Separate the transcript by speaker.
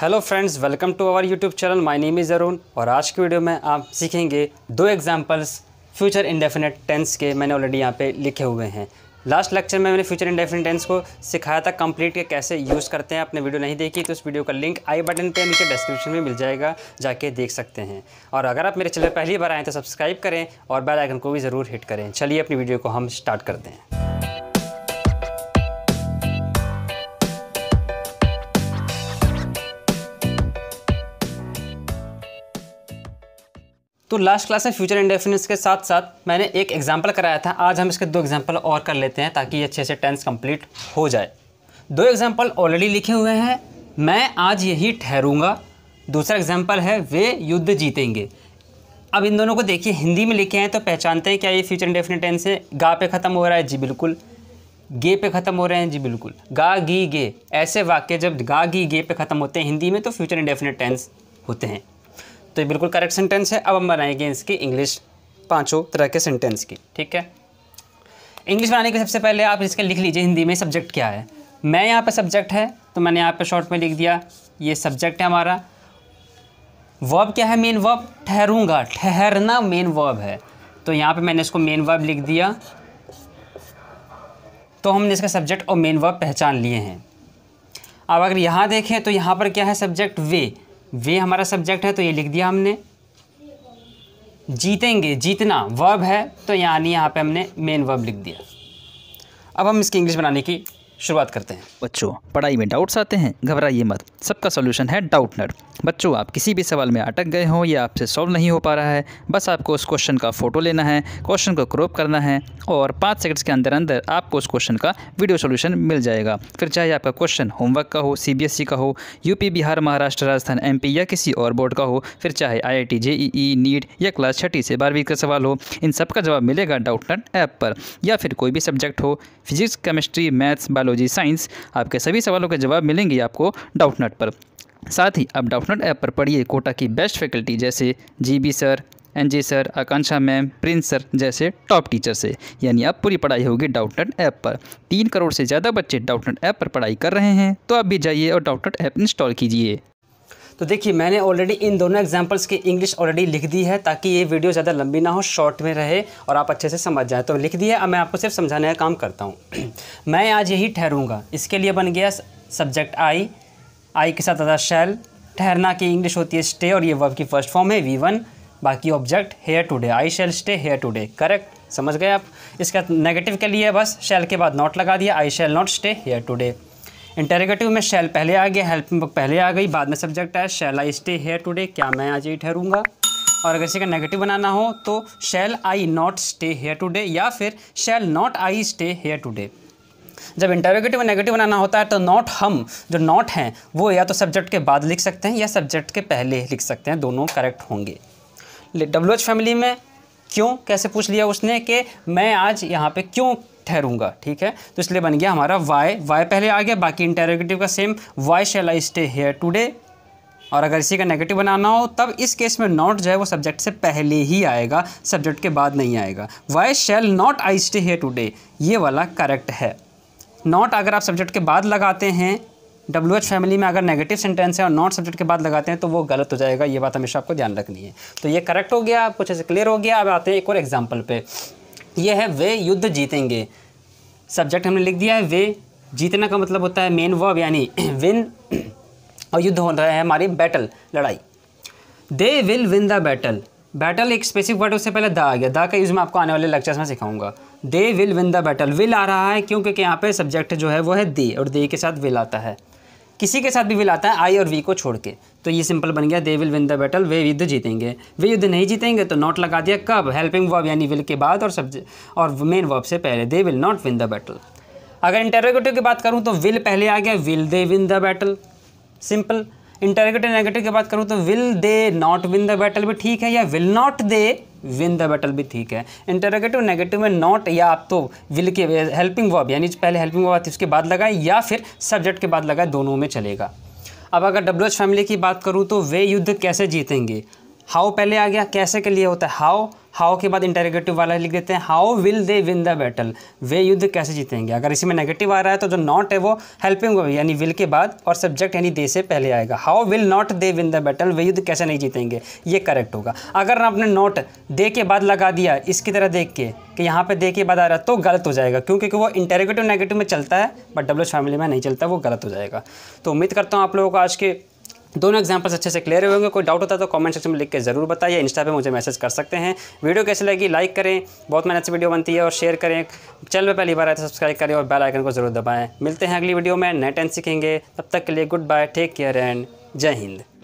Speaker 1: hello friends welcome to our YouTube channel my name is Arun और आज की video में आप सीखेंगे दो एग्जांपल्स फ्यूचर इंडेफिनेट टेंस के मैंने ऑलरेडी यहाँ पे लिखे हुए हैं लास्ट लेक्चर में मैंने फ्यूचर इंडेफिनेट टेंस को सिखाया था कंप्लीट के कैसे यूज़ करते हैं आपने वीडियो नहीं देखी तो उस वीडियो का लिंक आई बटन पर नीचे डिस्क्रिप्शन में मिल जाएगा जाके देख सकते हैं और अगर आप मेरे चैनल पहली बार आएँ तो सब्सक्राइब करें और बेलाइकन को भी ज़रूर हिट करें चलिए अपनी वीडियो को हम स्टार्ट करते हैं तो लास्ट क्लास में फ्यूचर इंडेफिनेंस के साथ साथ मैंने एक एग्जाम्पल कराया था आज हम इसके दो एग्जाम्पल और कर लेते हैं ताकि ये अच्छे से टेंस कंप्लीट हो जाए दो एग्जाम्पल ऑलरेडी लिखे हुए हैं मैं आज यही ठहरूँगा दूसरा एग्जाम्पल है वे युद्ध जीतेंगे अब इन दोनों को देखिए हिंदी में लिखे हैं तो पहचानते हैं क्या ये फ्यूचर इंडेफिनेट टेंस है गा पे ख़त्म हो रहा है जी बिल्कुल गे पे ख़त्म हो रहे हैं जी बिल्कुल गा गी गे ऐसे वाक्य जब गा गी गे पे ख़त्म होते हैं हिंदी में तो फ्यूचर इंडेफिनेट टेंस होते हैं तो ये बिल्कुल करेक्ट सेंटेंस है अब हम बनाएंगे इसकी इंग्लिश पाँचों तरह के सेंटेंस की ठीक है इंग्लिश बनाने के सबसे पहले आप इसके लिख लीजिए हिंदी में सब्जेक्ट क्या है मैं यहाँ पर सब्जेक्ट है तो मैंने यहाँ पर शॉर्ट में लिख दिया ये सब्जेक्ट है हमारा वर्ब क्या है मेन वर्ब ठहरूंगा ठहरना मेन वर्ब है तो यहाँ पे मैंने इसको मेन वर्ब लिख दिया तो हमने इसका सब्जेक्ट और मेन वर्ब पहचान लिए हैं अब अगर यहाँ देखें तो यहाँ पर क्या है सब्जेक्ट वे वे हमारा सब्जेक्ट है तो ये लिख दिया हमने जीतेंगे जीतना वर्ब है तो यानी यहाँ पे हमने मेन वर्ब लिख दिया
Speaker 2: अब हम इसकी इंग्लिश बनाने की शुरुआत करते हैं बच्चों पढ़ाई में डाउट्स आते हैं घबराइए मत सबका सोल्यूशन है डाउट नट बच्चों आप किसी भी सवाल में अटक गए हों या आपसे सॉल्व नहीं हो पा रहा है बस आपको उस क्वेश्चन का फ़ोटो लेना है क्वेश्चन को क्रॉप करना है और पाँच सेकंड्स के अंदर अंदर आपको उस क्वेश्चन का वीडियो सॉल्यूशन मिल जाएगा फिर चाहे आपका क्वेश्चन होमवर्क का हो सी e का हो यूपी बिहार महाराष्ट्र राजस्थान एम या किसी और बोर्ड का हो फिर चाहे आई आई टी नीट या क्लास छठी से बारहवीं का सवाल हो इन सब जवाब मिलेगा डाउट नट ऐप पर या फिर कोई भी सब्जेक्ट हो physics chemistry maths bio biology science आपके सभी सवालों के जवाब मिलेंगे आपको डाउटनट पर साथ ही आप डाउटनट ऐप पर पढ़िए कोटा की बेस्ट फैकल्टी जैसे G sir NG sir Akanksha ma'am Prince sir जैसे टॉप टीचर से यानी आप पूरी पढ़ाई होगी डाउटनट ऐप पर तीन करोड़ से ज़्यादा बच्चे डाउटनट ऐप पर पढ़ाई कर रहे हैं तो आप भी जाइए और नट ऐप इंस्टॉल कीजिए
Speaker 1: तो देखिए मैंने ऑलरेडी इन दोनों एग्जाम्पल्स की इंग्लिश ऑलरेडी लिख दी है ताकि ये वीडियो ज़्यादा लंबी ना हो शॉर्ट में रहे और आप अच्छे से समझ जाए तो लिख दी है अब मैं आपको सिर्फ समझाने का काम करता हूँ मैं आज यही ठहरूँगा इसके लिए बन गया सब्जेक्ट आई आई के साथ आता शैल ठहरना की इंग्लिश होती है स्टे और ये वर्ब की फर्स्ट फॉर्म है वी वन बाकी object here today I shall stay here today correct समझ गए आप इसका नेगेटिव के लिए बस शेल के बाद नॉट लगा दिया I shall not stay here today interrogative में शैल पहले आ गया हेल्पिंग पहले आ गई बाद में सब्जेक्ट आया shall I stay here today क्या मैं आज यही ठहरूंगा और अगर इसी का नेगेटिव बनाना हो तो shall I not stay here today या फिर shall not I stay here today जब इंटरोगेटिव नेगेटिव बनाना होता है तो नॉट हम जो नॉट हैं वो या तो सब्जेक्ट के बाद लिख सकते हैं या सब्जेक्ट के पहले लिख सकते हैं दोनों करेक्ट होंगे डब्ल्यू एच फैमिली में क्यों कैसे पूछ लिया उसने कि मैं आज यहाँ पे क्यों ठहरूंगा ठीक है तो इसलिए बन गया हमारा वाई वाई पहले आ गया बाकी इंटेरोगेटिव का same why shall I stay here today और अगर इसी का नेगेटिव बनाना हो तब इस केस में नॉट जो है वो सब्जेक्ट से पहले ही आएगा सब्जेक्ट के बाद नहीं आएगा why shall not I stay here today ये वाला करेक्ट है नॉट अगर आप सब्जेक्ट के बाद लगाते हैं डब्ल्यू एच फैमिली में अगर नेगेटिव सेंटेंस है और नॉट सब्जेक्ट के बाद लगाते हैं तो वो गलत हो जाएगा ये बात हमेशा आपको ध्यान रखनी है तो ये करेक्ट हो गया कुछ ऐसे क्लियर हो गया अब आते हैं एक और एग्जाम्पल पे यह है वे युद्ध जीतेंगे सब्जेक्ट हमने लिख दिया है वे जीतना का मतलब होता है मेन वर्ब यानी विन और युद्ध हो रहा है हमारी बैटल लड़ाई they will win the battle battle एक स्पेसिफिक वर्ड उससे पहले दा आ गया द का यूज़ मैं आपको आने वाले लेक्चर्स में सिखाऊंगा they will win the battle will आ रहा है क्योंकि यहाँ पे सब्जेक्ट जो है वो है दे और दे के साथ विल आता है किसी के साथ भी विल आता है आई और वी को छोड़ के तो ये सिंपल बन गया they will win the battle वे युद्ध जीतेंगे वे युद्ध नहीं जीतेंगे तो नॉट लगा दिया कब हेल्पिंग वर्ब यानी विल के बाद और सब्जे और मेन वर्ब से पहले they will not win the battle अगर इंटरोगेटिव की बात करूँ तो विल पहले आ गया will they win the battle simple interrogative negative की बात करूँ तो will they not win the battle भी ठीक है या will not they win the battle भी ठीक है इंटरोगेटिव नेगेटिव में नॉट या आप तो विल के हेल्पिंग वर्ब यानी पहले हेल्पिंग वर्ब आती है उसके बाद लगाए या फिर सब्जेक्ट के बाद लगाए दोनों में चलेगा अब अगर डब्ल्यू फैमिली की बात करूँ तो वे युद्ध कैसे जीतेंगे हाउ पहले आ गया कैसे के लिए होता है हाउ हाउ के बाद इंटरगेटिव वाला लिख देते हैं how will they win the battle वे युद्ध कैसे जीतेंगे अगर इसी में नेगेटिव आ रहा है तो जो नॉट है वो हेल्पिंग यानी विल के बाद और सब्जेक्ट यानी दे से पहले आएगा how will not they win the battle वे युद्ध कैसे नहीं जीतेंगे ये करेक्ट होगा अगर आपने नॉट दे के बाद लगा दिया इसकी तरह देख के कि यहाँ पे दे के बाद आ रहा तो गलत हो जाएगा क्योंकि वो इंटेरेगेटिव नेगेटिव में चलता है बट डब्ल्यू फैमिली में नहीं चलता वो गलत हो जाएगा तो उम्मीद करता हूँ आप लोगों को आज के दोनों एग्जाम्पल्स अच्छे से क्लियर होंगे कोई डाउट होता है तो कमेंट सेक्शन में लिख के ज़रूर बताइए इंस्टा पे मुझे मैसेज कर सकते हैं वीडियो कैसी लगी लाइक करें बहुत मेहनत से वीडियो बनती है और शेयर करें चैनल पे पहली बार आए तो सब्सक्राइब करें और बेल आइकन को जरूर दबाएं मिलते हैं अगली वीडियो में नेट एंड सीखेंगे तब तक के लिए good bye take care and Jai Hind